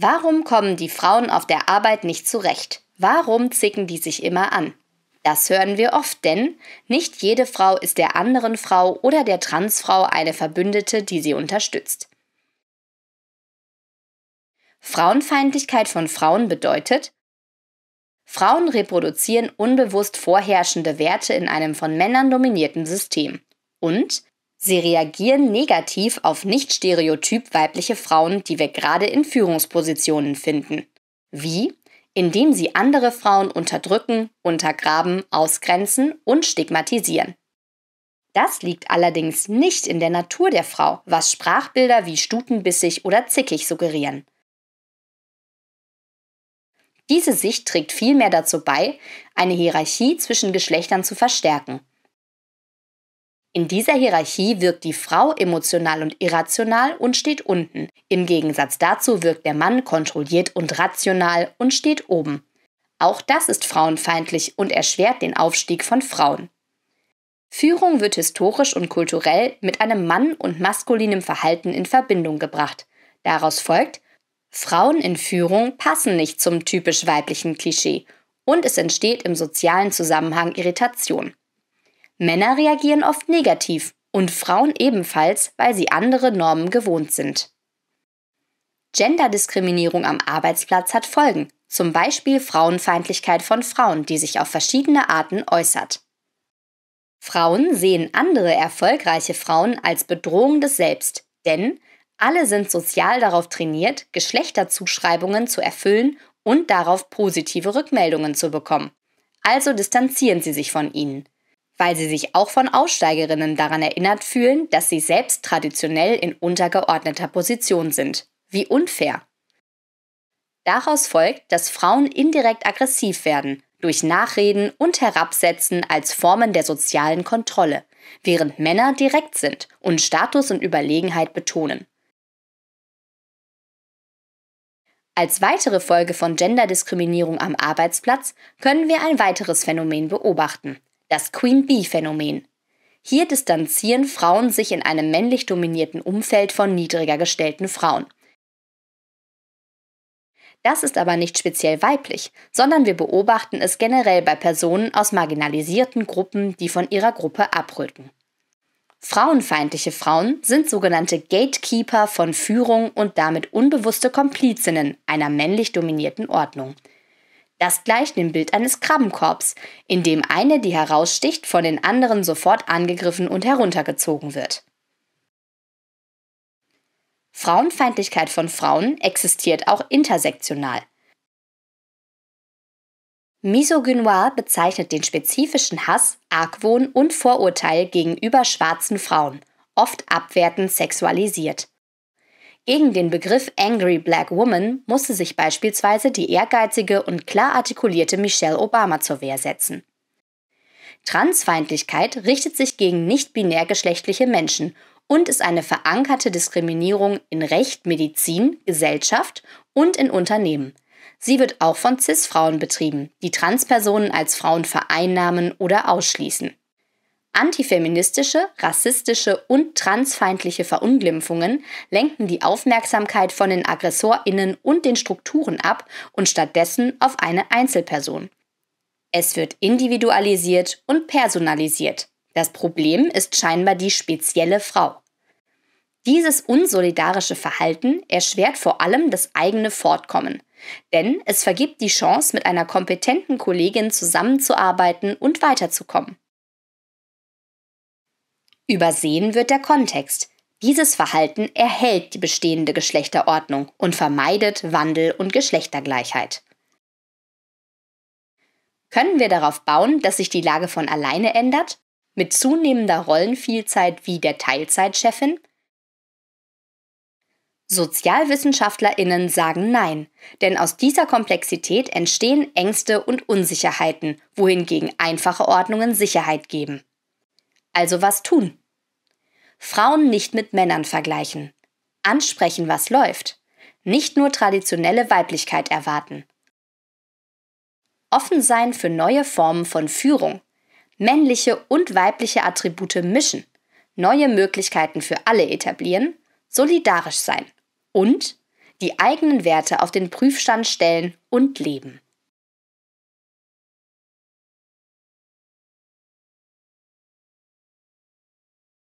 Warum kommen die Frauen auf der Arbeit nicht zurecht? Warum zicken die sich immer an? Das hören wir oft, denn nicht jede Frau ist der anderen Frau oder der Transfrau eine Verbündete, die sie unterstützt. Frauenfeindlichkeit von Frauen bedeutet, Frauen reproduzieren unbewusst vorherrschende Werte in einem von Männern dominierten System. Und Sie reagieren negativ auf nicht stereotyp weibliche Frauen, die wir gerade in Führungspositionen finden. Wie? Indem sie andere Frauen unterdrücken, untergraben, ausgrenzen und stigmatisieren. Das liegt allerdings nicht in der Natur der Frau, was Sprachbilder wie stutenbissig oder zickig suggerieren. Diese Sicht trägt vielmehr dazu bei, eine Hierarchie zwischen Geschlechtern zu verstärken in dieser Hierarchie wirkt die Frau emotional und irrational und steht unten. Im Gegensatz dazu wirkt der Mann kontrolliert und rational und steht oben. Auch das ist frauenfeindlich und erschwert den Aufstieg von Frauen. Führung wird historisch und kulturell mit einem Mann und maskulinem Verhalten in Verbindung gebracht. Daraus folgt, Frauen in Führung passen nicht zum typisch weiblichen Klischee und es entsteht im sozialen Zusammenhang Irritation. Männer reagieren oft negativ und Frauen ebenfalls, weil sie andere Normen gewohnt sind. Genderdiskriminierung am Arbeitsplatz hat Folgen, zum Beispiel Frauenfeindlichkeit von Frauen, die sich auf verschiedene Arten äußert. Frauen sehen andere erfolgreiche Frauen als Bedrohung des Selbst, denn alle sind sozial darauf trainiert, Geschlechterzuschreibungen zu erfüllen und darauf positive Rückmeldungen zu bekommen. Also distanzieren sie sich von ihnen weil sie sich auch von Aussteigerinnen daran erinnert fühlen, dass sie selbst traditionell in untergeordneter Position sind. Wie unfair. Daraus folgt, dass Frauen indirekt aggressiv werden, durch Nachreden und Herabsetzen als Formen der sozialen Kontrolle, während Männer direkt sind und Status und Überlegenheit betonen. Als weitere Folge von Genderdiskriminierung am Arbeitsplatz können wir ein weiteres Phänomen beobachten, das Queen Bee-Phänomen. Hier distanzieren Frauen sich in einem männlich dominierten Umfeld von niedriger gestellten Frauen. Das ist aber nicht speziell weiblich, sondern wir beobachten es generell bei Personen aus marginalisierten Gruppen, die von ihrer Gruppe abrücken. Frauenfeindliche Frauen sind sogenannte Gatekeeper von Führung und damit unbewusste Komplizinnen einer männlich dominierten Ordnung. Das gleicht dem Bild eines Krabbenkorbs, in dem eine, die heraussticht, von den anderen sofort angegriffen und heruntergezogen wird. Frauenfeindlichkeit von Frauen existiert auch intersektional. Misogynoir bezeichnet den spezifischen Hass, Argwohn und Vorurteil gegenüber schwarzen Frauen, oft abwertend sexualisiert. Gegen den Begriff Angry Black Woman musste sich beispielsweise die ehrgeizige und klar artikulierte Michelle Obama zur Wehr setzen. Transfeindlichkeit richtet sich gegen nicht-binär geschlechtliche Menschen und ist eine verankerte Diskriminierung in Recht, Medizin, Gesellschaft und in Unternehmen. Sie wird auch von CIS-Frauen betrieben, die Transpersonen als Frauen vereinnahmen oder ausschließen. Antifeministische, rassistische und transfeindliche Verunglimpfungen lenken die Aufmerksamkeit von den Aggressorinnen und den Strukturen ab und stattdessen auf eine Einzelperson. Es wird individualisiert und personalisiert. Das Problem ist scheinbar die spezielle Frau. Dieses unsolidarische Verhalten erschwert vor allem das eigene Fortkommen, denn es vergibt die Chance, mit einer kompetenten Kollegin zusammenzuarbeiten und weiterzukommen. Übersehen wird der Kontext. Dieses Verhalten erhält die bestehende Geschlechterordnung und vermeidet Wandel und Geschlechtergleichheit. Können wir darauf bauen, dass sich die Lage von alleine ändert? Mit zunehmender Rollenvielzeit wie der Teilzeitchefin? Sozialwissenschaftlerinnen sagen Nein, denn aus dieser Komplexität entstehen Ängste und Unsicherheiten, wohingegen einfache Ordnungen Sicherheit geben. Also was tun? Frauen nicht mit Männern vergleichen. Ansprechen, was läuft. Nicht nur traditionelle Weiblichkeit erwarten. Offen sein für neue Formen von Führung. Männliche und weibliche Attribute mischen. Neue Möglichkeiten für alle etablieren. Solidarisch sein. Und die eigenen Werte auf den Prüfstand stellen und leben.